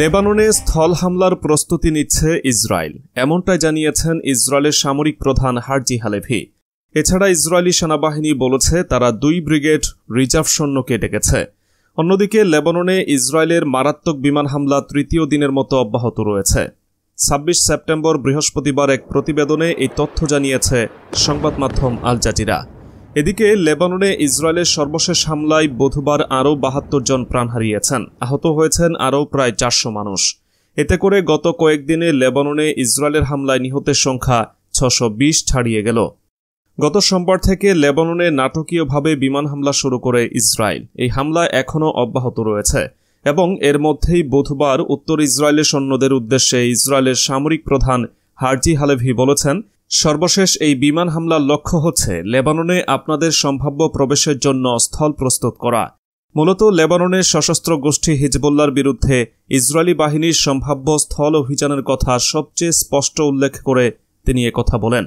লেবাননে স্থল হামলার প্রস্তুতি নিচ্ছে ইসরায়েল এমনটাই জানিয়েছেন ইসরায়েলের সামরিক প্রধান হার্জি হালেভি এছাড়া ইসরায়েলি সেনাবাহিনী বলেছে তারা দুই ব্রিগেড রিজার্ভ সৈন্যকে ডেকেছে অন্যদিকে লেবাননে ইসরায়েলের মারাত্মক বিমান হামলা তৃতীয় দিনের মতো অব্যাহত রয়েছে ছাব্বিশ সেপ্টেম্বর বৃহস্পতিবার এক প্রতিবেদনে এই তথ্য জানিয়েছে সংবাদ মাধ্যম আল জাজিরা এদিকে লেবাননে ইসরায়েলের সর্বশেষ হামলায় বুধবার আরও বাহাত্তর জন প্রাণ হারিয়েছেন আহত হয়েছেন আরও প্রায় চারশো মানুষ এতে করে গত কয়েকদিনে লেবাননে ইসরায়েলের হামলায় নিহতের সংখ্যা ছশো ছাড়িয়ে গেল গত সোমবার থেকে লেবাননে নাটকীয়ভাবে বিমান হামলা শুরু করে ইসরায়েল এই হামলা এখনও অব্যাহত রয়েছে এবং এর মধ্যেই বুধবার উত্তর ইসরায়েলের সৈন্যদের উদ্দেশ্যে ইসরায়েলের সামরিক প্রধান হার্জি হালেভি বলেছেন সর্বশেষ এই বিমান হামলার লক্ষ্য হচ্ছে লেবাননে আপনাদের সম্ভাব্য প্রবেশের জন্য স্থল প্রস্তুত করা মূলত লেবাননের সশস্ত্র গোষ্ঠী হিজবুল্লার বিরুদ্ধে ইসরায়েলি বাহিনীর সম্ভাব্য স্থল অভিযানের কথা সবচেয়ে স্পষ্ট উল্লেখ করে তিনি কথা বলেন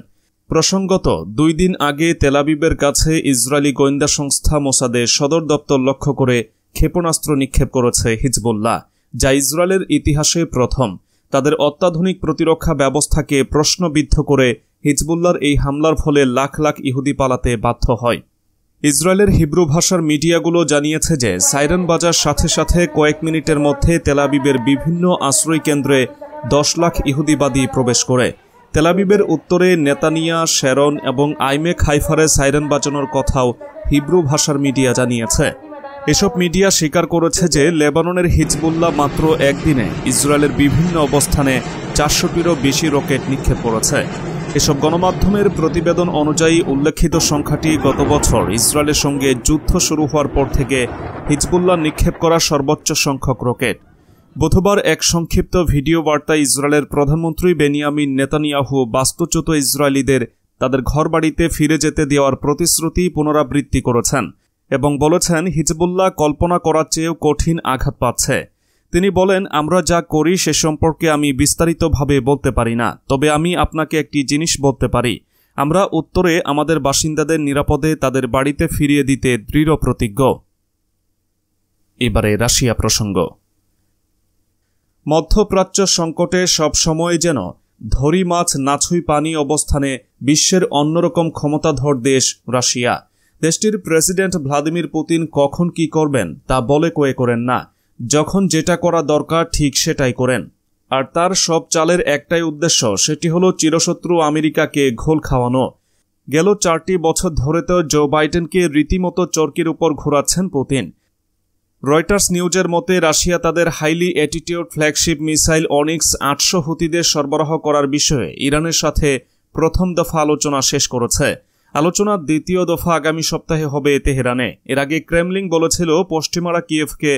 প্রসঙ্গত দুই দিন আগে তেলাবিবের কাছে ইসরায়েলি গোয়েন্দা সংস্থা মোসাদের সদর দপ্তর লক্ষ্য করে ক্ষেপণাস্ত্র নিক্ষেপ করেছে হিজবুল্লাহ যা ইসরায়েলের ইতিহাসে প্রথম তাদের অত্যাধুনিক প্রতিরক্ষা ব্যবস্থাকে প্রশ্নবিদ্ধ করে হিজবুল্লার এই হামলার ফলে লাখ লাখ ইহুদি পালাতে বাধ্য হয় ইসরায়েলের হিব্রু ভাষার মিডিয়াগুলো জানিয়েছে যে সাইরন বাজার সাথে সাথে কয়েক মিনিটের মধ্যে তেলাবিবের বিভিন্ন আশ্রয় কেন্দ্রে দশ লাখ ইহুদিবাদী প্রবেশ করে তেলাবিবের উত্তরে নেতানিয়া শ্যারন এবং আইমে খাইফারে সাইরেন বাজানোর কথাও হিব্রু ভাষার মিডিয়া জানিয়েছে এসব মিডিয়া স্বীকার করেছে যে লেবাননের হিজবুল্লাহ মাত্র একদিনে ইসরায়েলের বিভিন্ন অবস্থানে চারশোটিরও বেশি রকেট নিক্ষেপ করেছে এসব গণমাধ্যমের প্রতিবেদন অনুযায়ী উল্লেখিত সংখ্যাটি গত বছর ইসরায়েলের সঙ্গে যুদ্ধ শুরু হওয়ার পর থেকে হিজবুল্লাহ নিক্ষেপ করা সর্বোচ্চ সংখ্যক রকেট বুধবার এক সংক্ষিপ্ত ভিডিও বার্তায় ইসরায়েলের প্রধানমন্ত্রী বেনিয়ামিন নেতানিয়াহু বাস্তুচ্যুত ইসরায়েলিদের তাদের ঘরবাড়িতে ফিরে যেতে দেওয়ার প্রতিশ্রুতি পুনরাবৃত্তি করেছেন এবং বলেছেন হিজবুল্লাহ কল্পনা করার চেয়েও কঠিন আঘাত পাচ্ছে তিনি বলেন আমরা যা করি সে সম্পর্কে আমি বিস্তারিতভাবে বলতে পারি না তবে আমি আপনাকে একটি জিনিস বলতে পারি আমরা উত্তরে আমাদের বাসিন্দাদের নিরাপদে তাদের বাড়িতে ফিরিয়ে দিতে দৃঢ় প্রতিজ্ঞ এবারে রাশিয়া প্রসঙ্গ মধ্যপ্রাচ্য সংকটে সবসময় যেন ধরি মাছ নাছুই পানি অবস্থানে বিশ্বের অন্যরকম ক্ষমতাধর দেশ রাশিয়া দেশটির প্রেসিডেন্ট ভ্লাদিমির পুতিন কখন কি করবেন তা বলে কয়ে করেন না যখন যেটা করা দরকার ঠিক সেটাই করেন আর তার সব চালের একটাই উদ্দেশ্য সেটি হলো চিরশত্রু আমেরিকাকে ঘোল খাওয়ানো গেল চারটি বছর ধরে তো জো বাইডেনকে রীতিমতো চরকির উপর ঘোরাচ্ছেন পুতিন রয়টার্স নিউজের মতে রাশিয়া তাদের highly attitude flagship missile Onyx আটশো হুতিদের সরবরাহ করার বিষয়ে ইরানের সাথে প্রথম দফা আলোচনা শেষ করেছে আলোচনার দ্বিতীয় দফা আগামী সপ্তাহে হবে তেহরানে এর আগে ক্রেমলিং বলেছিল পশ্চিমারা কিয়েভকে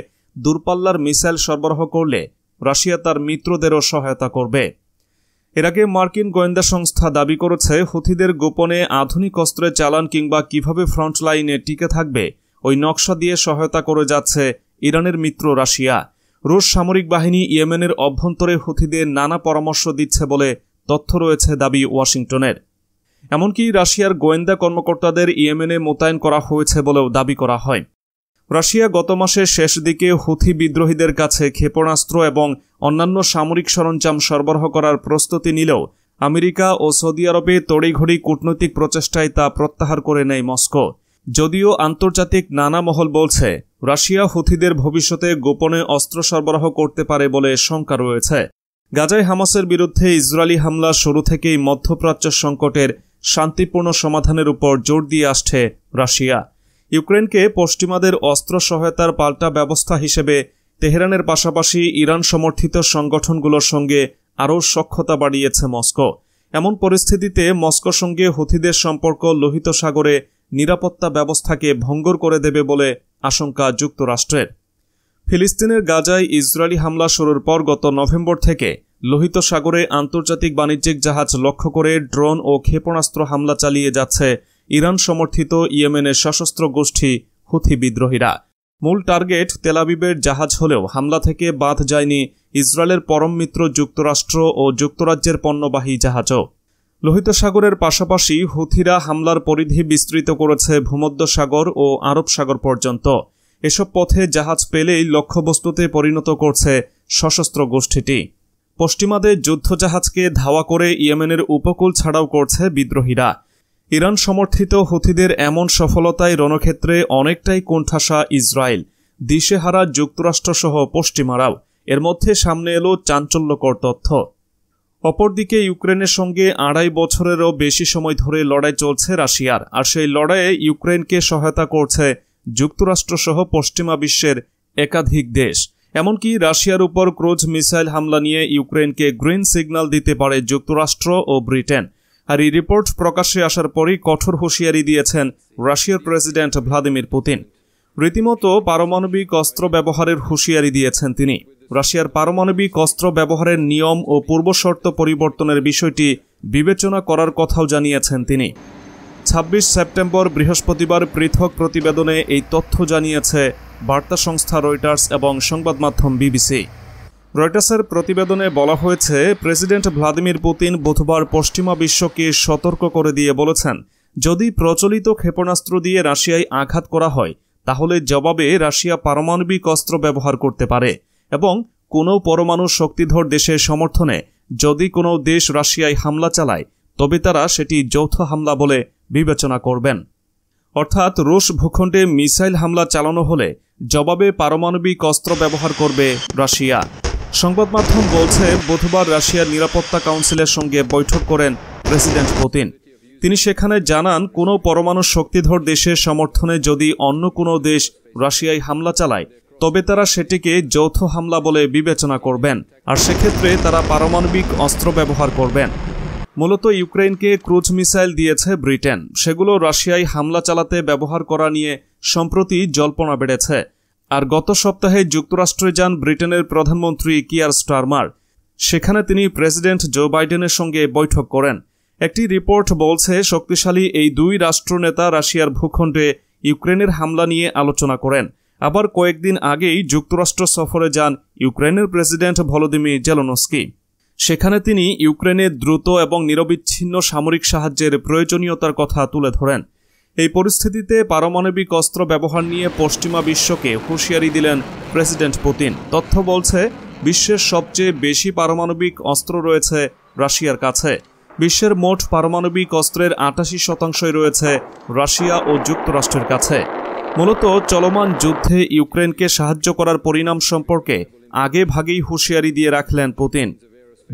দূরপাল্লার মিসাইল সরবরাহ করলে রাশিয়া তার মিত্রদেরও সহায়তা করবে এর আগে মার্কিন গোয়েন্দা সংস্থা দাবি করেছে হুথিদের গোপনে আধুনিক অস্ত্রের চালান কিংবা কিভাবে ফ্রন্টলাইনে টিকে থাকবে ওই নকশা দিয়ে সহায়তা করে যাচ্ছে ইরানের মিত্র রাশিয়া রুশ সামরিক বাহিনী ইয়েমেনের অভ্যন্তরে হুথিদের নানা পরামর্শ দিচ্ছে বলে তথ্য রয়েছে দাবি ওয়াশিংটনের এমনকি রাশিয়ার গোয়েন্দা কর্মকর্তাদের ইয়েমেনে মোতায়েন করা হয়েছে বলেও দাবি করা হয় রাশিয়া গত মাসের শেষ দিকে হুথি বিদ্রোহীদের কাছে ক্ষেপণাস্ত্র এবং অন্যান্য সামরিক সরঞ্জাম সরবরাহ করার প্রস্তুতি নিলেও আমেরিকা ও সৌদি আরবে তড়িঘড়ি কূটনৈতিক প্রচেষ্টায় তা প্রত্যাহার করে নেয় মস্কো যদিও আন্তর্জাতিক নানা মহল বলছে রাশিয়া হুথিদের ভবিষ্যতে গোপনে অস্ত্র সরবরাহ করতে পারে বলে শঙ্কা রয়েছে গাজায় হামাসের বিরুদ্ধে ইসরায়েলি হামলা শুরু থেকেই মধ্যপ্রাচ্য সংকটের শান্তিপূর্ণ সমাধানের উপর জোর দিয়ে আসছে রাশিয়া ইউক্রেনকে পশ্চিমাদের অস্ত্র সহায়তার পাল্টা ব্যবস্থা হিসেবে তেহরানের পাশাপাশি ইরান সমর্থিত সংগঠনগুলোর সঙ্গে আরও সক্ষতা বাড়িয়েছে মস্কো এমন পরিস্থিতিতে মস্কোর সঙ্গে হুথিদের সম্পর্ক লোহিত সাগরে নিরাপত্তা ব্যবস্থাকে ভঙ্গর করে দেবে বলে আশঙ্কা যুক্তরাষ্ট্রের ফিলিস্তিনের গাজায় ইসরায়েলি হামলা শুরুর পর গত নভেম্বর থেকে লোহিত সাগরে আন্তর্জাতিক বাণিজ্যিক জাহাজ লক্ষ্য করে ড্রোন ও ক্ষেপণাস্ত্র হামলা চালিয়ে যাচ্ছে ইরান সমর্থিত ইয়েমেনের সশস্ত্র গোষ্ঠী হুথি বিদ্রোহীরা মূল টার্গেট তেলাবিবের জাহাজ হলেও হামলা থেকে বাদ যায়নি ইসরায়েলের পরম মিত্র যুক্তরাষ্ট্র ও যুক্তরাজ্যের পণ্যবাহী জাহাজও লোহিত সাগরের পাশাপাশি হুথিরা হামলার পরিধি বিস্তৃত করেছে ভূমধ্য সাগর ও আরব সাগর পর্যন্ত এসব পথে জাহাজ পেলেই লক্ষ্যবস্তুতে পরিণত করছে সশস্ত্র গোষ্ঠীটি পশ্চিমাদের যুদ্ধজাহাজকে ধাওয়া করে ইয়েমেনের উপকূল ছাড়াও করছে বিদ্রোহীরা ইরান সমর্থিত হুথিদের এমন সফলতায় রণক্ষেত্রে অনেকটাই কোণঠাসা ইসরায়েল দিশেহারা যুক্তরাষ্ট্রসহ পশ্চিমারাও এর মধ্যে সামনে এলো চাঞ্চল্যকর তথ্য অপরদিকে ইউক্রেনের সঙ্গে আড়াই বছরেরও বেশি সময় ধরে লড়াই চলছে রাশিয়ার আর সেই লড়াইয়ে ইউক্রেনকে সহায়তা করছে যুক্তরাষ্ট্রসহ পশ্চিমা বিশ্বের একাধিক দেশ এমনকি রাশিয়ার উপর ক্রুজ মিসাইল হামলা নিয়ে ইউক্রেনকে গ্রিন সিগন্যাল দিতে পারে যুক্তরাষ্ট্র ও ব্রিটেন আর এই রিপোর্ট প্রকাশ্যে আসার পরই কঠোর হুঁশিয়ারি দিয়েছেন রাশিয়ার প্রেসিডেন্ট ভ্লাদিমির পুতিন রীতিমতো পারমাণবিক অস্ত্র ব্যবহারের হুঁশিয়ারি দিয়েছেন তিনি রাশিয়ার পারমাণবিক অস্ত্র ব্যবহারের নিয়ম ও পূর্বশর্ত পরিবর্তনের বিষয়টি বিবেচনা করার কথাও জানিয়েছেন তিনি ২৬ সেপ্টেম্বর বৃহস্পতিবার পৃথক প্রতিবেদনে এই তথ্য জানিয়েছে বার্তা সংস্থা রয়টার্স এবং সংবাদ মাধ্যম বিবিসি রয়টার্সের প্রতিবেদনে বলা হয়েছে প্রেসিডেন্ট ভ্লাদিমির পুতিন বুধবার পশ্চিমা বিশ্বকে সতর্ক করে দিয়ে বলেছেন যদি প্রচলিত ক্ষেপণাস্ত্র দিয়ে রাশিয়ায় আঘাত করা হয় তাহলে জবাবে রাশিয়া পারমাণবিক অস্ত্র ব্যবহার করতে পারে এবং কোনো পরমাণু শক্তিধর দেশের সমর্থনে যদি কোনো দেশ রাশিয়ায় হামলা চালায় তবে তারা সেটি যৌথ হামলা বলে বিবেচনা করবেন অর্থাৎ রুশ ভূখণ্ডে মিসাইল হামলা চালানো হলে জবাবে পারমাণবিক অস্ত্র ব্যবহার করবে রাশিয়া সংবাদ মাধ্যম বলছে বুধবার রাশিয়ার নিরাপত্তা কাউন্সিলের সঙ্গে বৈঠক করেন প্রেসিডেন্ট পুতিন তিনি সেখানে জানান কোনো পরমাণু শক্তিধর দেশের সমর্থনে যদি অন্য কোনো দেশ রাশিয়ায় হামলা চালায় তবে তারা সেটিকে যৌথ হামলা বলে বিবেচনা করবেন আর সেক্ষেত্রে তারা পারমাণবিক অস্ত্র ব্যবহার করবেন মূলত ইউক্রেনকে ক্রুজ মিসাইল দিয়েছে ব্রিটেন সেগুলো রাশিয়ায় হামলা চালাতে ব্যবহার করা নিয়ে সম্প্রতি জল্পনা বেড়েছে আর গত সপ্তাহে যুক্তরাষ্ট্রে যান ব্রিটেনের প্রধানমন্ত্রী কিয়ার স্টারমার সেখানে তিনি প্রেসিডেন্ট জো বাইডেনের সঙ্গে বৈঠক করেন একটি রিপোর্ট বলছে শক্তিশালী এই দুই রাষ্ট্রনেতা রাশিয়ার ভূখণ্ডে ইউক্রেনের হামলা নিয়ে আলোচনা করেন আবার কয়েকদিন আগেই যুক্তরাষ্ট্র সফরে যান ইউক্রেনের প্রেসিডেন্ট ভলোদিমির জেলনস্কি সেখানে তিনি ইউক্রেনের দ্রুত এবং নিরবিচ্ছিন্ন সামরিক সাহায্যের প্রয়োজনীয়তার কথা তুলে ধরেন এই পরিস্থিতিতে পারমাণবিক অস্ত্র ব্যবহার নিয়ে পশ্চিমা বিশ্বকে হুঁশিয়ারি দিলেন প্রেসিডেন্ট পুতিন তথ্য বলছে বিশ্বের সবচেয়ে বেশি পারমাণবিক অস্ত্র রয়েছে রাশিয়ার কাছে বিশ্বের মোট পারমাণবিক অস্ত্রের আটাশি শতাংশই রয়েছে রাশিয়া ও যুক্তরাষ্ট্রের কাছে মূলত চলমান যুদ্ধে ইউক্রেনকে সাহায্য করার পরিণাম সম্পর্কে আগে ভাগেই হুঁশিয়ারি দিয়ে রাখলেন পুতিন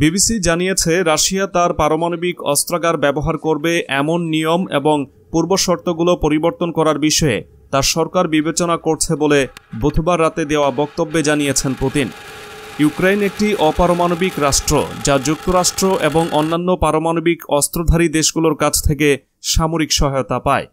বিবিসি জানিয়েছে রাশিয়া তার পারমাণবিক অস্ত্রাগার ব্যবহার করবে এমন নিয়ম এবং পূর্ব শর্তগুলো পরিবর্তন করার বিষয়ে তার সরকার বিবেচনা করছে বলে বুধবার রাতে দেওয়া বক্তব্যে জানিয়েছেন পুতিন ইউক্রেন একটি অপারমাণবিক রাষ্ট্র যা যুক্তরাষ্ট্র এবং অন্যান্য পারমাণবিক অস্ত্রধারী দেশগুলোর কাছ থেকে সামরিক সহায়তা পায়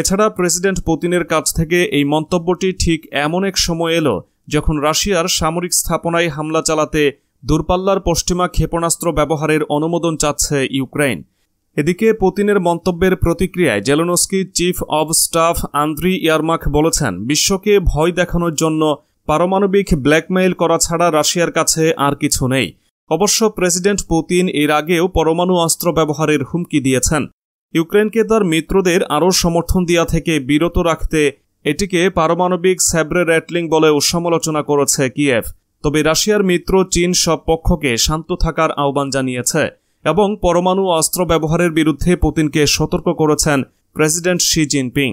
এছাড়া প্রেসিডেন্ট পুতিনের কাছ থেকে এই মন্তব্যটি ঠিক এমন এক সময় এলো যখন রাশিয়ার সামরিক স্থাপনায় হামলা চালাতে দূরপাল্লার পশ্চিমা ক্ষেপণাস্ত্র ব্যবহারের অনুমোদন চাচ্ছে ইউক্রেন এদিকে পুতিনের মন্তব্যের প্রতিক্রিয়ায় Zelensky chief of staff Andriy Yermak বলেছেন বিশ্বকে ভয় দেখানোর জন্য পারমাণবিক ব্ল্যাকমেইল করা ছাড়া রাশিয়ার কাছে আর কিছু নেই অবশ্য প্রেসিডেন্ট পুতিন এর আগেও পরমাণু অস্ত্র ব্যবহারের হুমকি দিয়েছেন ইউক্রেনকে তার মিত্রদের আরও সমর্থন দেওয়া থেকে বিরত রাখতে এটিকে পারমাণবিক স্যাব্রে র্যাটলিং বলেও সমালোচনা করেছে কিয়েভ তবে রাশিয়ার মিত্র চীন সব পক্ষকে শান্ত থাকার আহ্বান জানিয়েছে এবং পরমাণু অস্ত্র ব্যবহারের বিরুদ্ধে পুতিনকে সতর্ক করেছেন প্রেসিডেন্ট শি জিনপিং